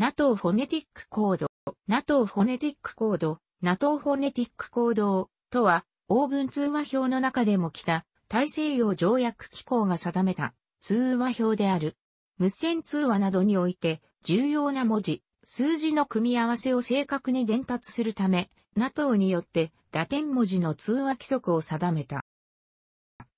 NATO フォネティックコード、NATO フォネティックコード、NATO フォネティックコードとは、オーブン通話表の中でも来た、大西洋条約機構が定めた通話表である。無線通話などにおいて、重要な文字、数字の組み合わせを正確に伝達するため、NATO によってラテン文字の通話規則を定めた。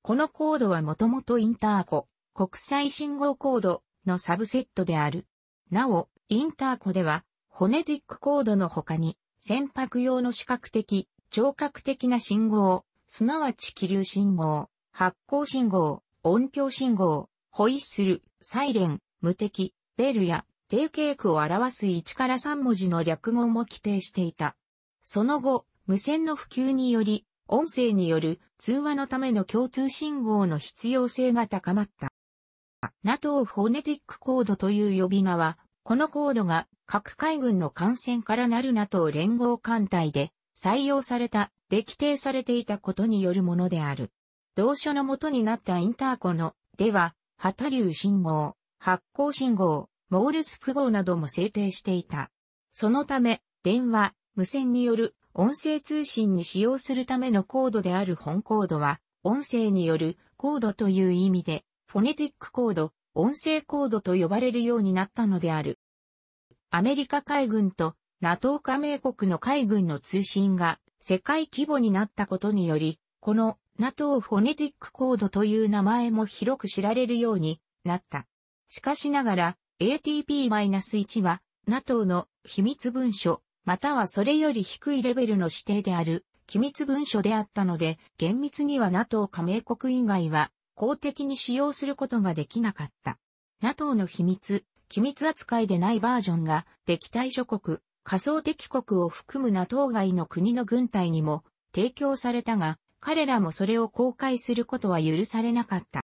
このコードはもともとインターコ、国際信号コードのサブセットである。なお、インターコでは、ホネティックコードの他に、船舶用の視覚的、聴覚的な信号、すなわち気流信号、発光信号、音響信号、ホイッスル、サイレン、無敵、ベルや、定型句を表す1から3文字の略語も規定していた。その後、無線の普及により、音声による通話のための共通信号の必要性が高まった。NATO フォネティックコードという呼び名は、このコードが各海軍の艦船からなる NATO 連合艦隊で採用されたで規定されていたことによるものである。同書の元になったインターコの、では、波多流信号、発光信号、モールス符号なども制定していた。そのため、電話、無線による音声通信に使用するためのコードである本コードは、音声によるコードという意味で、フォネティックコード、音声コードと呼ばれるようになったのである。アメリカ海軍と NATO 加盟国の海軍の通信が世界規模になったことにより、この NATO フォネティックコードという名前も広く知られるようになった。しかしながら ATP-1 は NATO の秘密文書、またはそれより低いレベルの指定である機密文書であったので、厳密には NATO 加盟国以外は公的に使用することができなかった。NATO の秘密、機密扱いでないバージョンが敵対諸国、仮想敵国を含む NATO 外の国の軍隊にも提供されたが、彼らもそれを公開することは許されなかった。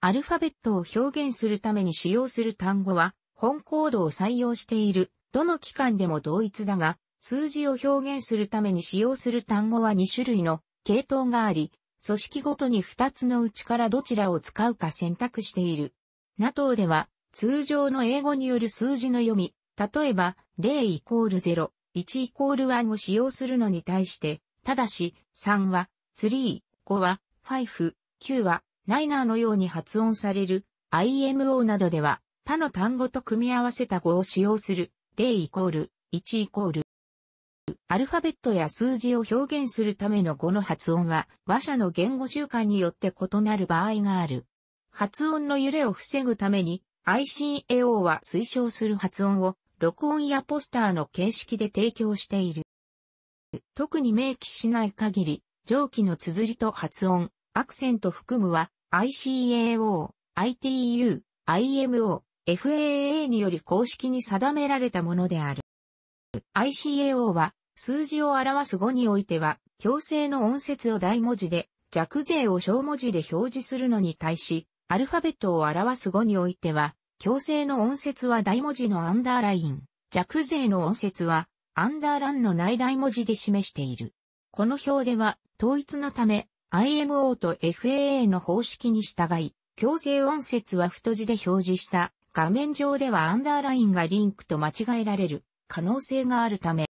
アルファベットを表現するために使用する単語は、本コードを採用している、どの機関でも同一だが、数字を表現するために使用する単語は2種類の系統があり、組織ごとに2つのうちからどちらを使うか選択している。NATO では、通常の英語による数字の読み、例えば、0イコール0、1イコール1を使用するのに対して、ただし、3は、3、5は、5、9は、ナイナーのように発音される、IMO などでは、他の単語と組み合わせた語を使用する、0イコール、1イコール、アルファベットや数字を表現するための語の発音は、話者の言語習慣によって異なる場合がある。発音の揺れを防ぐために、ICAO は推奨する発音を、録音やポスターの形式で提供している。特に明記しない限り、上記の綴りと発音、アクセント含むは、ICAO、ITU、IMO、FAA により公式に定められたものである。ICAO は数字を表す語においては、強制の音節を大文字で、弱税を小文字で表示するのに対し、アルファベットを表す語においては、強制の音節は大文字のアンダーライン、弱税の音節は、アンダーランのない大文字で示している。この表では、統一のため、IMO と FAA の方式に従い、強制音節は太字で表示した、画面上ではアンダーラインがリンクと間違えられる可能性があるため、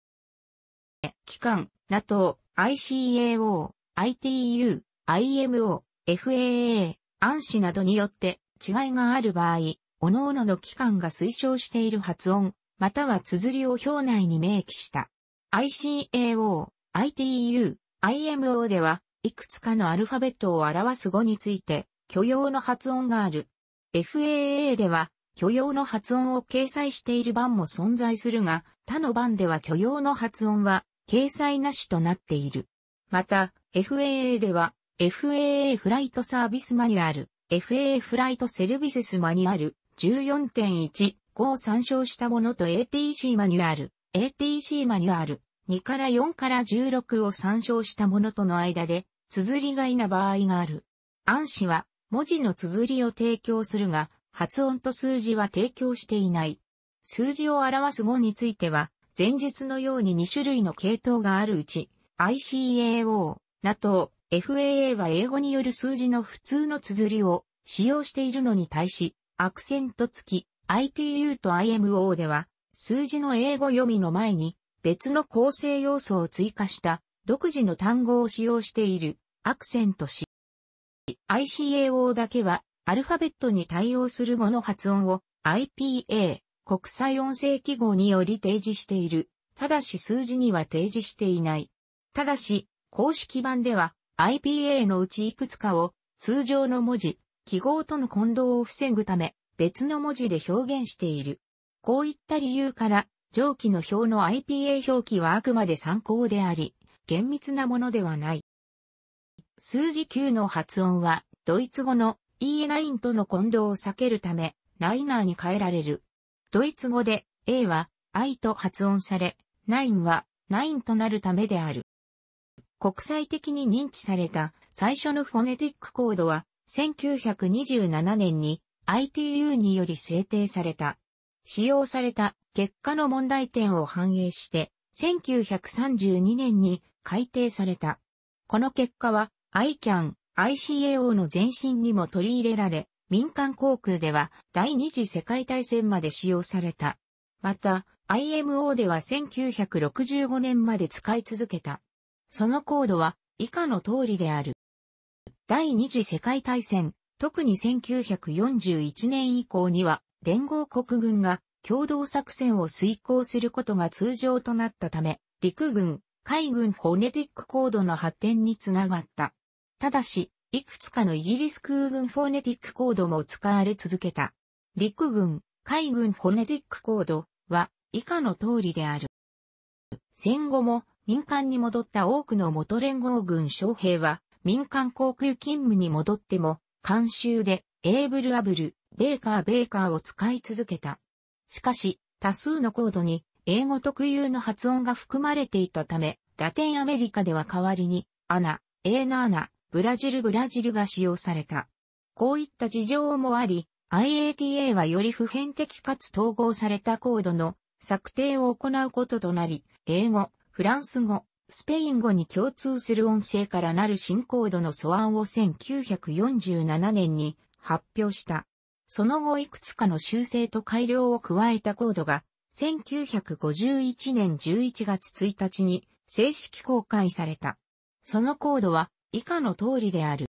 機関、NATO、ICAO、ITU、IMO、FAA、安氏などによって違いがある場合、各々の機関が推奨している発音、または綴りを表内に明記した。ICAO、ITU、IMO では、いくつかのアルファベットを表す語について、許容の発音がある。FAA では、許容の発音を掲載している版も存在するが、他の版では許容の発音は掲載なしとなっている。また、FAA では、FAA フライトサービスマニュアル、FAA フライトセルビセスマニュアル14.1、5を参照したものと ATC マニュアル、ATC マニュアル、2から4から16を参照したものとの間で、綴りがいな場合がある。暗視は、文字の綴りを提供するが、発音と数字は提供していない。数字を表す語については、前述のように2種類の系統があるうち、ICAO、NATO、FAA は英語による数字の普通の綴りを使用しているのに対し、アクセント付き ITU と IMO では、数字の英語読みの前に別の構成要素を追加した独自の単語を使用しているアクセントし、ICAO だけはアルファベットに対応する語の発音を IPA、国際音声記号により提示している。ただし数字には提示していない。ただし、公式版では IPA のうちいくつかを通常の文字、記号との混同を防ぐため別の文字で表現している。こういった理由から上記の表の IPA 表記はあくまで参考であり、厳密なものではない。数字9の発音はドイツ語の E9 との混同を避けるため、ライナーに変えられる。ドイツ語で A は I と発音され、9は9となるためである。国際的に認知された最初のフォネティックコードは1927年に ITU により制定された。使用された結果の問題点を反映して1932年に改定された。この結果は ICAN、ICAO の前身にも取り入れられ、民間航空では第二次世界大戦まで使用された。また、IMO では1965年まで使い続けた。そのコードは以下の通りである。第二次世界大戦、特に1941年以降には連合国軍が共同作戦を遂行することが通常となったため、陸軍、海軍フォネティックコードの発展につながった。ただし、いくつかのイギリス空軍フォネティックコードも使われ続けた。陸軍、海軍フォネティックコードは以下の通りである。戦後も民間に戻った多くの元連合軍将兵は民間航空勤務に戻っても監修でエーブルアブル、ベーカーベーカーを使い続けた。しかし多数のコードに英語特有の発音が含まれていたためラテンアメリカでは代わりにアナ、エーナーナ、ブラジルブラジルが使用された。こういった事情もあり、IATA はより普遍的かつ統合されたコードの策定を行うこととなり、英語、フランス語、スペイン語に共通する音声からなる新コードの素案を1947年に発表した。その後いくつかの修正と改良を加えたコードが、1951年11月1日に正式公開された。そのコードは以下の通りである。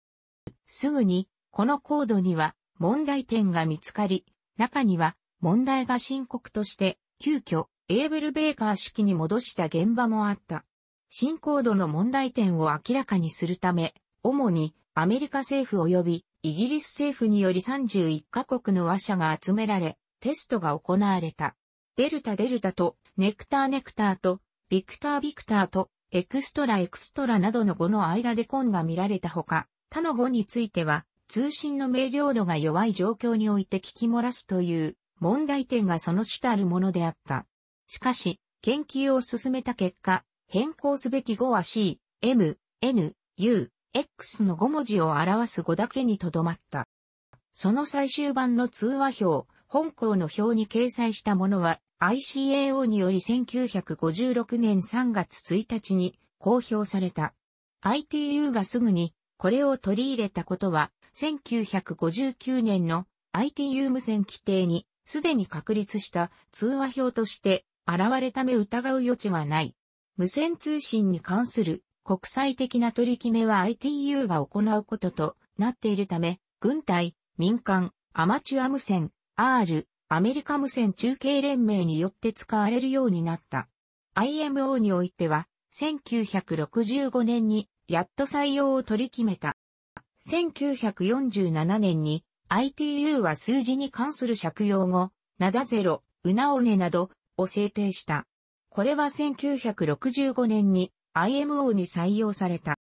すぐに、このコードには問題点が見つかり、中には問題が深刻として、急遽、エーベル・ベーカー式に戻した現場もあった。新コードの問題点を明らかにするため、主にアメリカ政府及びイギリス政府により31カ国の和社が集められ、テストが行われた。デルタ・デルタと、ネクター・ネクターと、ビクター・ビクターと、エクストラエクストラなどの語の間でコンが見られたほか、他の語については、通信の明瞭度が弱い状況において聞き漏らすという問題点がその主たるものであった。しかし、研究を進めた結果、変更すべき語は C、M、N、U、X の5文字を表す語だけにとどまった。その最終版の通話表、本校の表に掲載したものは ICAO により1956年3月1日に公表された。ITU がすぐにこれを取り入れたことは1959年の ITU 無線規定にすでに確立した通話表として現れため疑う余地はない。無線通信に関する国際的な取り決めは ITU が行うこととなっているため、軍隊、民間、アマチュア無線、R、アメリカ無線中継連盟によって使われるようになった。IMO においては、1965年にやっと採用を取り決めた。1947年に ITU は数字に関する借用語、ダゼロ、うなおねなどを制定した。これは1965年に IMO に採用された。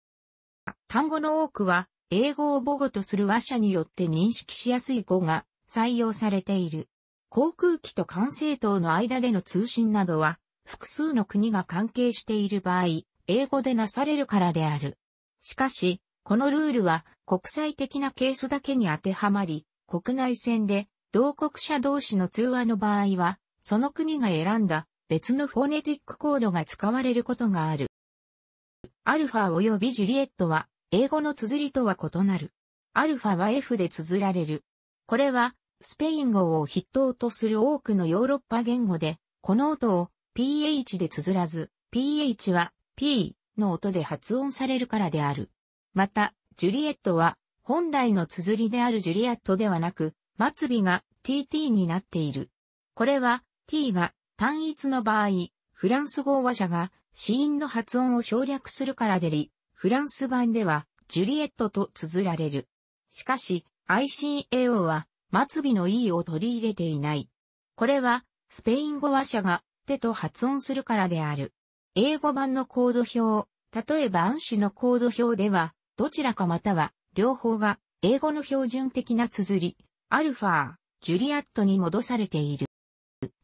単語の多くは英語を母語とする話者によって認識しやすい語が採用されている。航空機と管制塔の間での通信などは、複数の国が関係している場合、英語でなされるからである。しかし、このルールは国際的なケースだけに当てはまり、国内線で同国者同士の通話の場合は、その国が選んだ別のフォネティックコードが使われることがある。アルファ及びジュリエットは英語の綴りとは異なる。アルファは F で綴られる。これはスペイン語を筆頭とする多くのヨーロッパ言語で、この音を ph で綴らず、ph は p の音で発音されるからである。また、ジュリエットは本来の綴りであるジュリアットではなく、末尾が tt になっている。これは t が単一の場合、フランス語話者が子音の発音を省略するからでり、フランス版ではジュリエットと綴られる。しかし、ICAO は末尾の E を取り入れていない。これは、スペイン語話者が、手と発音するからである。英語版のコード表、例えば暗視のコード表では、どちらかまたは、両方が、英語の標準的な綴り、アルファ、ジュリアットに戻されている。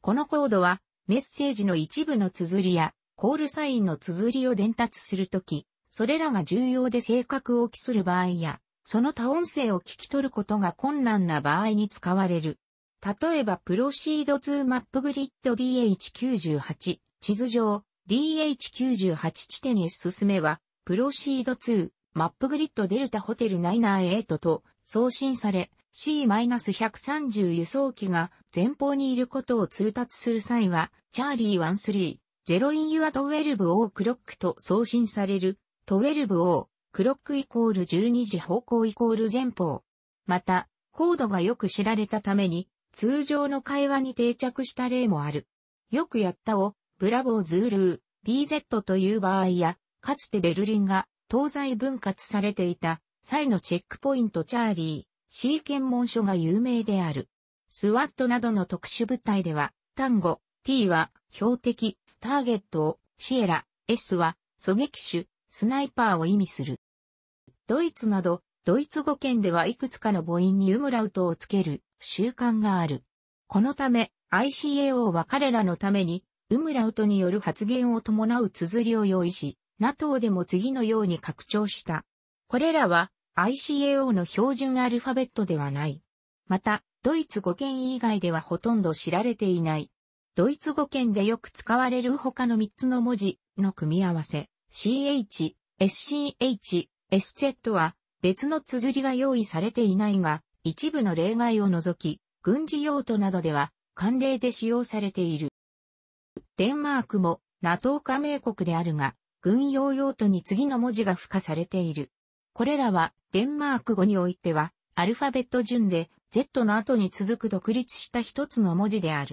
このコードは、メッセージの一部の綴りや、コールサインの綴りを伝達するとき、それらが重要で性格を期する場合や、その他音声を聞き取ることが困難な場合に使われる。例えば、プロシード2マップグリッド DH98 地図上 DH98 地点へ進めは、プロシード2マップグリッドデルタホテル998と送信され、C-130 輸送機が前方にいることを通達する際は、チャーリー13、0 in y o u 12 o クロックと送信される、12 o クロックイコール12時方向イコール前方。また、コードがよく知られたために、通常の会話に定着した例もある。よくやったを、ブラボーズールー、BZ という場合や、かつてベルリンが東西分割されていた際のチェックポイントチャーリー、C 検問所が有名である。スワットなどの特殊部隊では、単語、T は標的、ターゲットを、シエラ、S は狙撃手、スナイパーを意味する。ドイツなど、ドイツ語圏ではいくつかの母音にウムラウトをつける習慣がある。このため、ICAO は彼らのために、ウムラウトによる発言を伴う綴りを用意し、NATO でも次のように拡張した。これらは ICAO の標準アルファベットではない。また、ドイツ語圏以外ではほとんど知られていない。ドイツ語圏でよく使われる他の3つの文字の組み合わせ、CH、SCH、エスチットは別の綴りが用意されていないが、一部の例外を除き、軍事用途などでは慣例で使用されている。デンマークも NATO 加盟国であるが、軍用用途に次の文字が付加されている。これらはデンマーク語においては、アルファベット順で Z の後に続く独立した一つの文字である。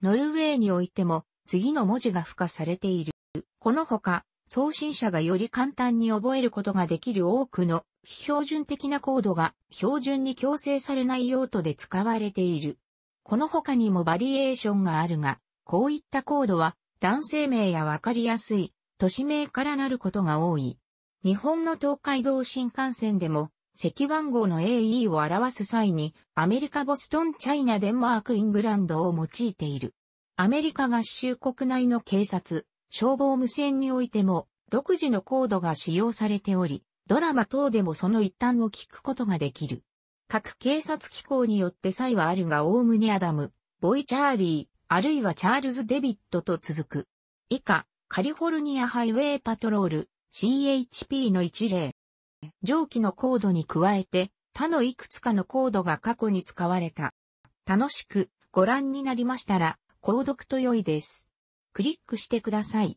ノルウェーにおいても次の文字が付加されている。このほか、送信者がより簡単に覚えることができる多くの非標準的なコードが標準に強制されない用途で使われている。この他にもバリエーションがあるが、こういったコードは男性名やわかりやすい都市名からなることが多い。日本の東海道新幹線でも席番号の AE を表す際にアメリカボストンチャイナデンマークイングランドを用いている。アメリカ合衆国内の警察、消防無線においても独自のコードが使用されており、ドラマ等でもその一端を聞くことができる。各警察機構によって差異はあるが、オウムねアダム、ボイ・チャーリー、あるいはチャールズ・デビットと続く。以下、カリフォルニアハイウェイパトロール、CHP の一例。上記のコードに加えて、他のいくつかのコードが過去に使われた。楽しくご覧になりましたら、購読と良いです。クリックしてください。